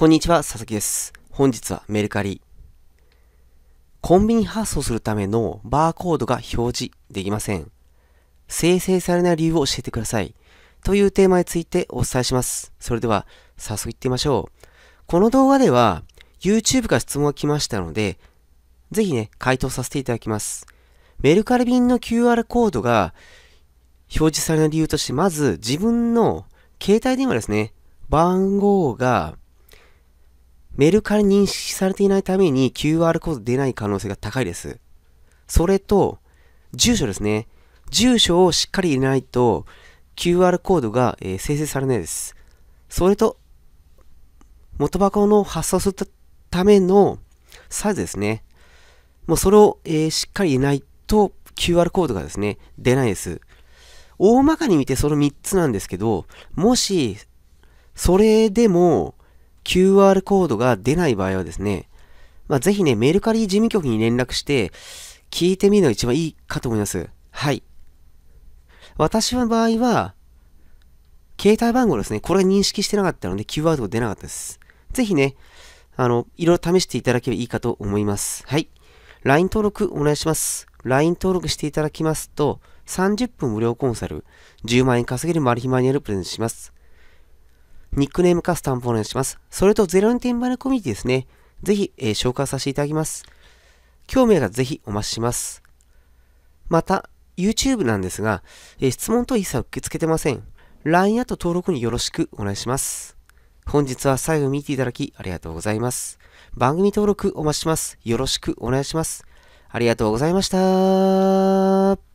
こんにちは、佐々木です。本日はメルカリ。コンビニ発送するためのバーコードが表示できません。生成されない理由を教えてください。というテーマについてお伝えします。それでは、早速いってみましょう。この動画では、YouTube から質問が来ましたので、ぜひね、回答させていただきます。メルカリ便の QR コードが表示されない理由として、まず自分の携帯電話ですね、番号がメルカリ認識されていないために QR コード出ない可能性が高いです。それと、住所ですね。住所をしっかり入れないと QR コードが、えー、生成されないです。それと、元箱の発送するためのサイズですね。もうそれを、えー、しっかり入れないと QR コードがですね、出ないです。大まかに見てその3つなんですけど、もし、それでも QR コードが出ない場合はですね、まあ、ぜひね、メルカリ事務局に連絡して、聞いてみるのが一番いいかと思います。はい。私の場合は、携帯番号ですね。これ認識してなかったので、QR コード出なかったです。ぜひね、あの、いろいろ試していただければいいかと思います。はい。LINE 登録お願いします。LINE 登録していただきますと、30分無料コンサル、10万円稼げるマル秘マニュアルプレゼントします。ニックネームカスタムフをお願いします。それと0円転売のコミュニティですね。ぜひ、えー、紹介させていただきます。興味がぜひお待ちします。また、YouTube なんですが、えー、質問等一切受け付けてません。LINE アット登録によろしくお願いします。本日は最後見ていただきありがとうございます。番組登録お待ちします。よろしくお願いします。ありがとうございました。